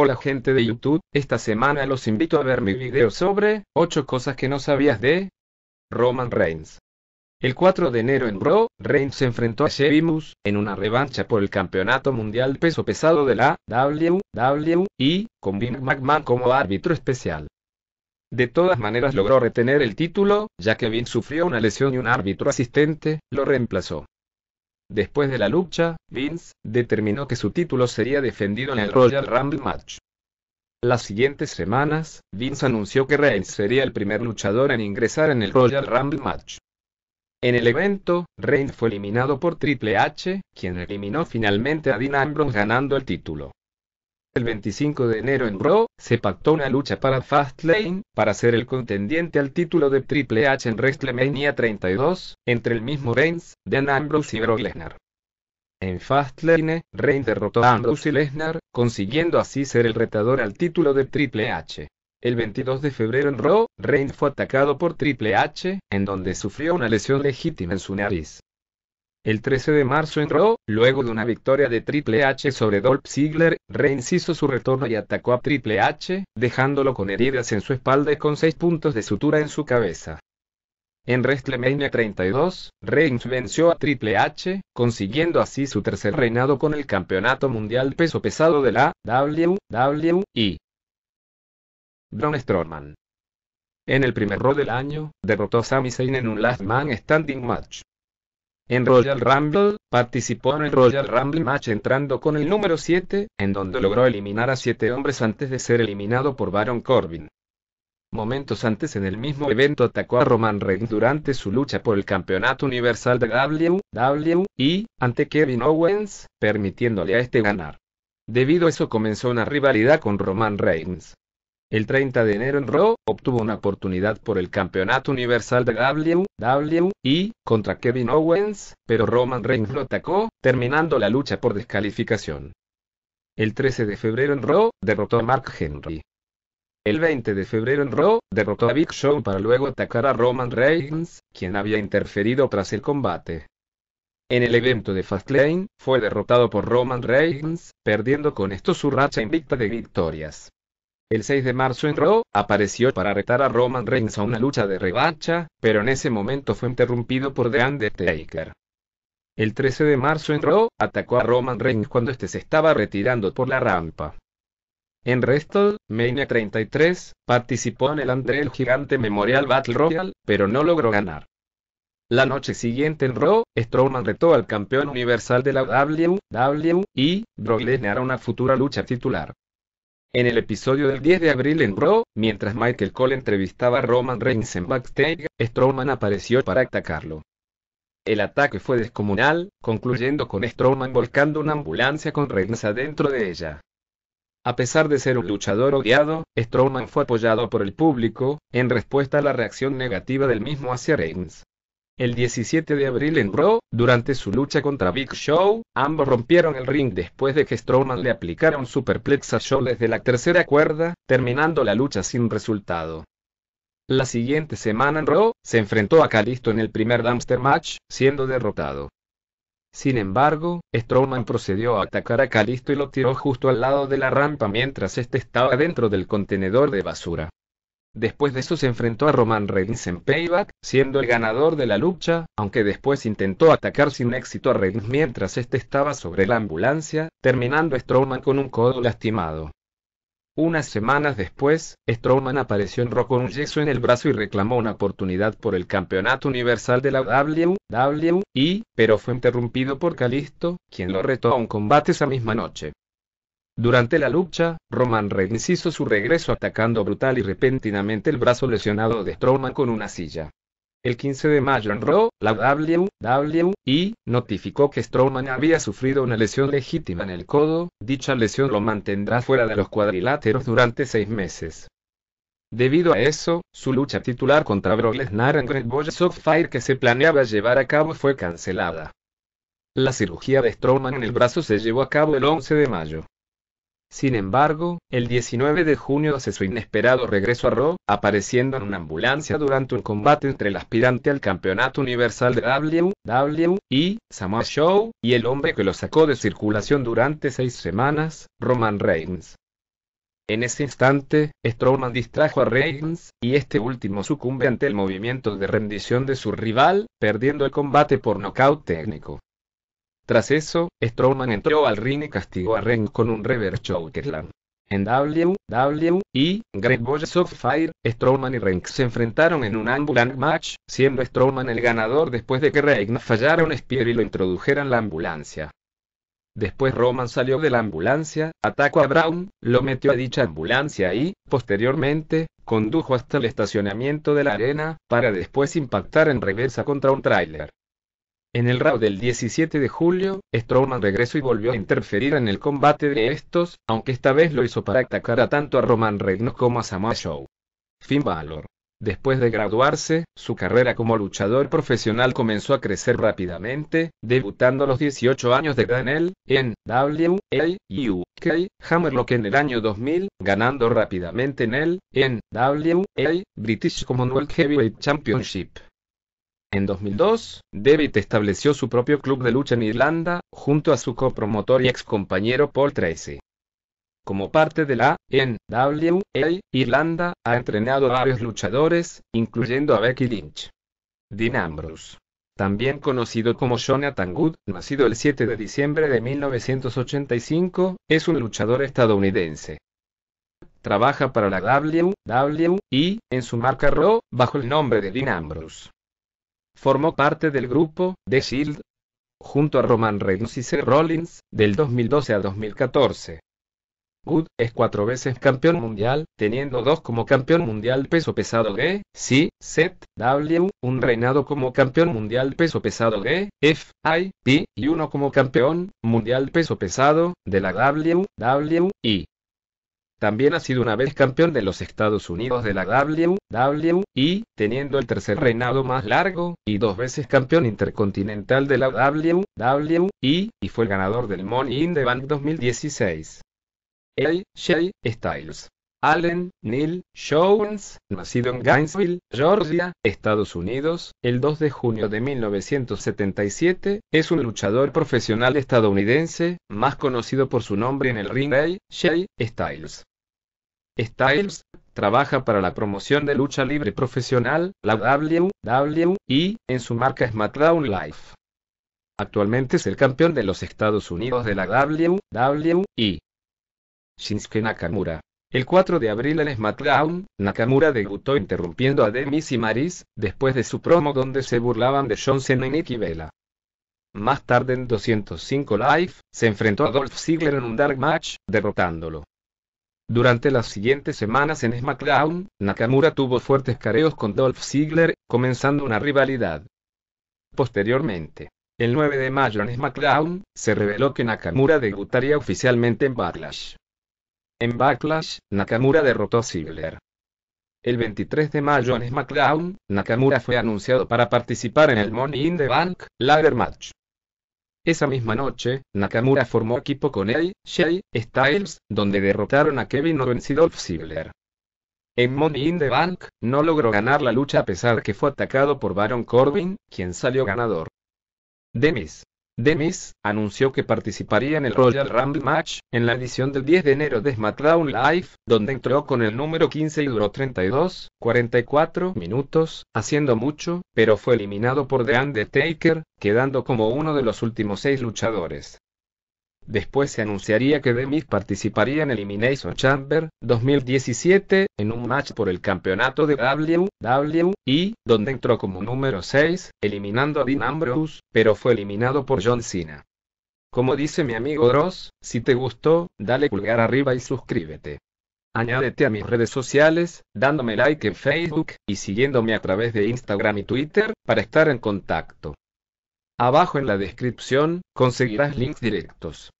Hola gente de YouTube, esta semana los invito a ver mi video sobre 8 cosas que no sabías de Roman Reigns. El 4 de enero en Raw, Reigns se enfrentó a Sheamus en una revancha por el Campeonato Mundial Peso Pesado de la WWE con Vince McMahon como árbitro especial. De todas maneras logró retener el título, ya que Vince sufrió una lesión y un árbitro asistente lo reemplazó. Después de la lucha, Vince determinó que su título sería defendido en el Royal Rumble Match. Las siguientes semanas, Vince anunció que Reigns sería el primer luchador en ingresar en el Royal Rumble Match. En el evento, Reigns fue eliminado por Triple H, quien eliminó finalmente a Dean Ambrose ganando el título. El 25 de enero en Raw, se pactó una lucha para Fastlane, para ser el contendiente al título de Triple H en WrestleMania 32, entre el mismo Reigns, Dan Ambrose y Brock Lesnar. En Fastlane, Reigns derrotó a Ambrose y Lesnar, consiguiendo así ser el retador al título de Triple H. El 22 de febrero en Raw, Reigns fue atacado por Triple H, en donde sufrió una lesión legítima en su nariz. El 13 de marzo en Raw, luego de una victoria de Triple H sobre Dolph Ziggler, Reigns hizo su retorno y atacó a Triple H, dejándolo con heridas en su espalda y con seis puntos de sutura en su cabeza. En WrestleMania 32, Reigns venció a Triple H, consiguiendo así su tercer reinado con el Campeonato Mundial Peso Pesado de la WWE. Braun Strowman. En el primer Raw del año, derrotó a Sami Zayn en un Last Man Standing Match. En Royal Rumble, participó en el Royal Rumble match entrando con el número 7, en donde logró eliminar a 7 hombres antes de ser eliminado por Baron Corbin. Momentos antes en el mismo evento atacó a Roman Reigns durante su lucha por el Campeonato Universal de WWE ante Kevin Owens, permitiéndole a este ganar. Debido a eso comenzó una rivalidad con Roman Reigns. El 30 de enero en Raw, obtuvo una oportunidad por el Campeonato Universal de WWE contra Kevin Owens, pero Roman Reigns lo atacó, terminando la lucha por descalificación. El 13 de febrero en Raw, derrotó a Mark Henry. El 20 de febrero en Raw, derrotó a Big Show para luego atacar a Roman Reigns, quien había interferido tras el combate. En el evento de Fastlane, fue derrotado por Roman Reigns, perdiendo con esto su racha invicta de victorias. El 6 de marzo en Raw, apareció para retar a Roman Reigns a una lucha de revancha, pero en ese momento fue interrumpido por The Undertaker. El 13 de marzo en Raw, atacó a Roman Reigns cuando este se estaba retirando por la rampa. En Wrestlemania 33, participó en el André el Gigante Memorial Battle Royal, pero no logró ganar. La noche siguiente en Raw, Strowman retó al campeón universal de la WWE, y Lesnar hará una futura lucha titular. En el episodio del 10 de abril en Raw, mientras Michael Cole entrevistaba a Roman Reigns en backstage, Strowman apareció para atacarlo. El ataque fue descomunal, concluyendo con Strowman volcando una ambulancia con Reigns adentro de ella. A pesar de ser un luchador odiado, Strowman fue apoyado por el público, en respuesta a la reacción negativa del mismo hacia Reigns. El 17 de abril en Raw, durante su lucha contra Big Show, ambos rompieron el ring después de que Strowman le aplicara un superplex a Show desde la tercera cuerda, terminando la lucha sin resultado. La siguiente semana en Raw, se enfrentó a Calisto en el primer Dumpster Match, siendo derrotado. Sin embargo, Strowman procedió a atacar a Calisto y lo tiró justo al lado de la rampa mientras este estaba dentro del contenedor de basura. Después de eso se enfrentó a Roman Reigns en Payback, siendo el ganador de la lucha, aunque después intentó atacar sin éxito a Reigns mientras este estaba sobre la ambulancia, terminando Strowman con un codo lastimado. Unas semanas después, Strowman apareció en Rock con un yeso en el brazo y reclamó una oportunidad por el Campeonato Universal de la WWE, pero fue interrumpido por Calisto, quien lo retó a un combate esa misma noche. Durante la lucha, Roman Reigns hizo su regreso atacando brutal y repentinamente el brazo lesionado de Strowman con una silla. El 15 de mayo en Raw, la WWE notificó que Strowman había sufrido una lesión legítima en el codo, dicha lesión lo mantendrá fuera de los cuadriláteros durante seis meses. Debido a eso, su lucha titular contra Brock Lesnar en Great Boy of Fire que se planeaba llevar a cabo fue cancelada. La cirugía de Strowman en el brazo se llevó a cabo el 11 de mayo. Sin embargo, el 19 de junio hace su inesperado regreso a Raw, apareciendo en una ambulancia durante un combate entre el aspirante al Campeonato Universal de WWE, Samoa Show, y el hombre que lo sacó de circulación durante seis semanas, Roman Reigns. En ese instante, Strowman distrajo a Reigns, y este último sucumbe ante el movimiento de rendición de su rival, perdiendo el combate por nocaut técnico. Tras eso, Strowman entró al ring y castigó a Reigns con un reverse chokeslam. En WWE, Great Boys of Fire, Strowman y Reigns se enfrentaron en un Ambulance Match, siendo Strowman el ganador después de que Reigns fallara un spear y lo introdujera en la ambulancia. Después Roman salió de la ambulancia, atacó a Brown, lo metió a dicha ambulancia y, posteriormente, condujo hasta el estacionamiento de la arena, para después impactar en reversa contra un tráiler. En el RAW del 17 de julio, Strowman regresó y volvió a interferir en el combate de estos, aunque esta vez lo hizo para atacar a tanto a Roman Reigns como a Samoa Joe. Finn valor. Después de graduarse, su carrera como luchador profesional comenzó a crecer rápidamente, debutando a los 18 años de Daniel en UK, Hammerlock en el año 2000, ganando rápidamente en el en British Commonwealth Heavyweight Championship. En 2002, David estableció su propio club de lucha en Irlanda, junto a su copromotor y ex compañero Paul Tracy. Como parte de la NWA, Irlanda ha entrenado a varios luchadores, incluyendo a Becky Lynch. Dean Ambrose también conocido como Jonathan Good, nacido el 7 de diciembre de 1985, es un luchador estadounidense. Trabaja para la WWE, en su marca Raw, bajo el nombre de Dean Ambrose. Formó parte del grupo The Shield, junto a Roman Reigns y Seth Rollins, del 2012 a 2014. Wood, es cuatro veces campeón mundial, teniendo dos como campeón mundial peso pesado de, C, Z, W, un reinado como campeón mundial peso pesado de, F, I, P, y uno como campeón mundial peso pesado de la W, W, también ha sido una vez campeón de los Estados Unidos de la WWE, teniendo el tercer reinado más largo, y dos veces campeón intercontinental de la WWE, y fue el ganador del Money in the Bank 2016. AJ Styles Allen Neil Jones, nacido en Gainesville, Georgia, Estados Unidos, el 2 de junio de 1977, es un luchador profesional estadounidense, más conocido por su nombre en el ring Shay Styles. Styles trabaja para la promoción de lucha libre profesional, la WWE, en su marca SmackDown Live. Actualmente es el campeón de los Estados Unidos de la WWE. Shinsuke Nakamura, el 4 de abril en SmackDown, Nakamura debutó interrumpiendo a Demis y Maris, después de su promo donde se burlaban de John Cena y Nikki Vela. Más tarde en 205 Live, se enfrentó a Dolph Ziggler en un Dark Match, derrotándolo. Durante las siguientes semanas en SmackDown, Nakamura tuvo fuertes careos con Dolph Ziggler, comenzando una rivalidad. Posteriormente, el 9 de mayo en SmackDown, se reveló que Nakamura debutaría oficialmente en Backlash. En Backlash, Nakamura derrotó a Ziggler. El 23 de mayo en SmackDown, Nakamura fue anunciado para participar en el Money in the Bank Ladder Match. Esa misma noche, Nakamura formó equipo con A. Jay, Styles, donde derrotaron a Kevin Owens y Dolph Ziggler. En Money in the Bank, no logró ganar la lucha a pesar que fue atacado por Baron Corbin, quien salió ganador. Demis. Demis, anunció que participaría en el Royal Rumble Match, en la edición del 10 de enero de SmackDown Live, donde entró con el número 15 y duró 32, 44 minutos, haciendo mucho, pero fue eliminado por The Undertaker, quedando como uno de los últimos seis luchadores. Después se anunciaría que Demis participaría en Elimination Chamber 2017, en un match por el campeonato de WWE, donde entró como número 6, eliminando a Dean Ambrose, pero fue eliminado por John Cena. Como dice mi amigo Ross, si te gustó, dale pulgar arriba y suscríbete. Añádete a mis redes sociales, dándome like en Facebook y siguiéndome a través de Instagram y Twitter para estar en contacto. Abajo en la descripción, conseguirás links directos.